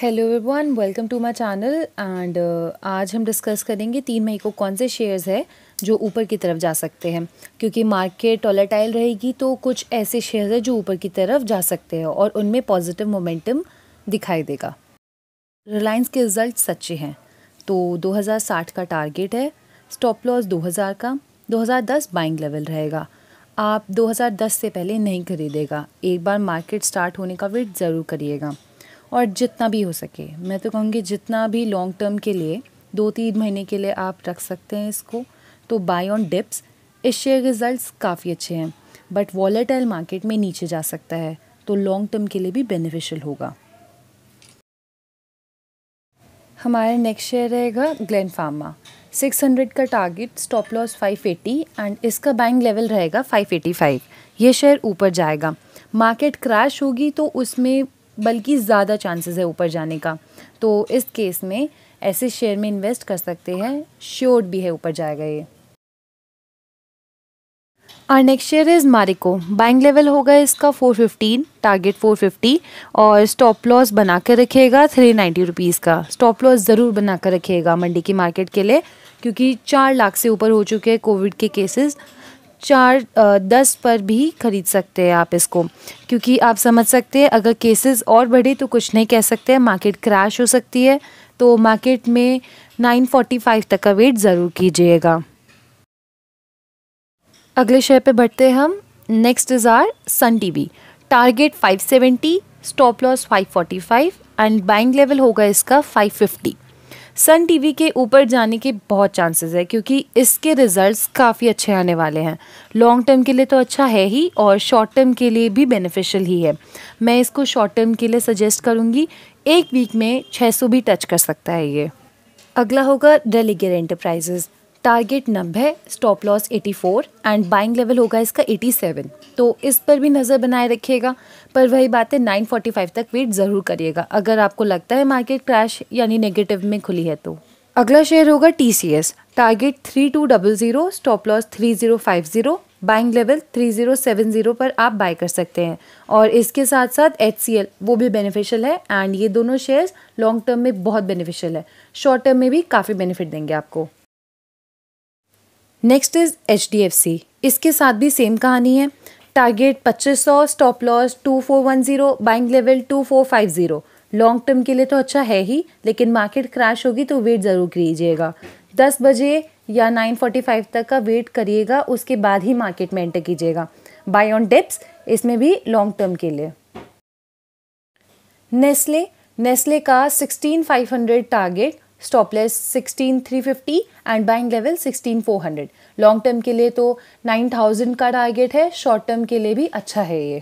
hello everyone welcome to my channel and आज हम discuss करेंगे तीन मई को कौन से शेयर्स है जो ऊपर की तरफ जा सकते हैं क्योंकि मार्केट टॉलेटाइल रहेगी तो कुछ ऐसे शेयर्स हैं जो ऊपर की तरफ जा सकते हैं और उनमें पॉजिटिव मोमेंटम दिखाई देगा रिलायंस के रिजल्ट सच्चे हैं तो 2060 का टारगेट है स्टॉप लॉस 2000 का 2010 बाइंग लेवल रहेगा आप 2010 से पहले नहीं खरीदेगा एक बार मार्केट स्टार्ट होने का वेट ज़रूर करिएगा और जितना भी हो सके मैं तो कहूँगी जितना भी लॉन्ग टर्म के लिए दो तीन महीने के लिए आप रख सकते हैं इसको तो बाय ऑन डिप्स इस शेयर रिजल्ट काफ़ी अच्छे हैं बट वॉलेटाइल मार्केट में नीचे जा सकता है तो लॉन्ग टर्म के लिए भी बेनिफिशियल होगा हमारा नेक्स्ट शेयर रहेगा ग्लैन फार्मा 600 का टारगेट स्टॉप लॉस 580 एंड इसका बैंक लेवल रहेगा 585 ये शेयर ऊपर जाएगा मार्केट क्रैश होगी तो उसमें बल्कि ज़्यादा चांसेस है ऊपर जाने का तो इस केस में ऐसे शेयर में इन्वेस्ट कर सकते हैं श्योर भी है ऊपर जाएगा ये our next share is Marico buying level होगा इसका 415 टारगेट 450 और स्टॉप लॉस बना कर रखिएगा थ्री नाइन्टी रुपीज़ का स्टॉप लॉस ज़रूर बना कर रखिएगा मंडी की मार्केट के लिए क्योंकि चार लाख से ऊपर हो चुके हैं कोविड के केसेस चार दस पर भी ख़रीद सकते हैं आप इसको क्योंकि आप समझ सकते हैं अगर केसेस और बढ़े तो कुछ नहीं कह सकते हैं मार्केट क्रैश हो सकती है तो मार्केट में नाइन फोर्टी फाइव तक का वेट ज़रूर कीजिएगा अगले शेयर पे बढ़ते हैं हम next is our Sun TV target seventy stop loss five and buying level होगा इसका फिफ्टी सन टीवी के ऊपर जाने के बहुत चांसेस है क्योंकि इसके रिजल्ट्स काफ़ी अच्छे आने वाले हैं लॉन्ग टर्म के लिए तो अच्छा है ही और शॉर्ट टर्म के लिए भी बेनिफिशियल ही है मैं इसको शॉर्ट टर्म के लिए सजेस्ट करूँगी एक वीक में 600 भी टच कर सकता है ये अगला होगा डेलीगेर एंटरप्राइजेज़ टारगेट नब है stop loss 84 and buying level होगा इसका 87 तो इस पर भी नज़र बनाए रखिएगा पर वही बात है 945 तक वेट ज़रूर करिएगा अगर आपको लगता है मार्केट क्रैश यानी नेगेटिव में खुली है तो अगला शेयर होगा T C S target three two double zero stop loss three zero five zero buying level three zero seven zero पर आप बाय कर सकते हैं और इसके साथ साथ एच सी एल वो भी बेनिफिशियल है एंड ये दोनों शेयर्स लॉन्ग टर्म में बहुत बेनिफिशियल है शॉर्ट टर्म में भी काफ़ी बेनिफिट देंगे आपको next is H D F C इसके साथ भी सेम कहानी है टारगेट पच्चीस सौ stop loss two four one zero buying level two four five zero long term के लिए तो अच्छा है ही लेकिन मार्केट क्रैश होगी तो वेट ज़रूर कीजिएगा दस बजे या नाइन फोर्टी फाइव तक का वेट करिएगा उसके बाद ही मार्केट में एंटर कीजिएगा बाय ऑन डिप्स इसमें भी लॉन्ग टर्म के लिए नेस्ले नेस्ले का sixteen five hundred target stop less sixteen three fifty and buying level sixteen four hundred long term के लिए तो नाइन थाउजेंड का टारगेट है शॉर्ट टर्म के लिए भी अच्छा है ये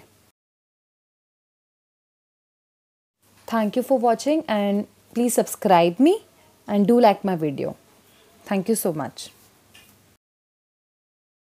thank you for watching and please subscribe me and do like my video thank you so much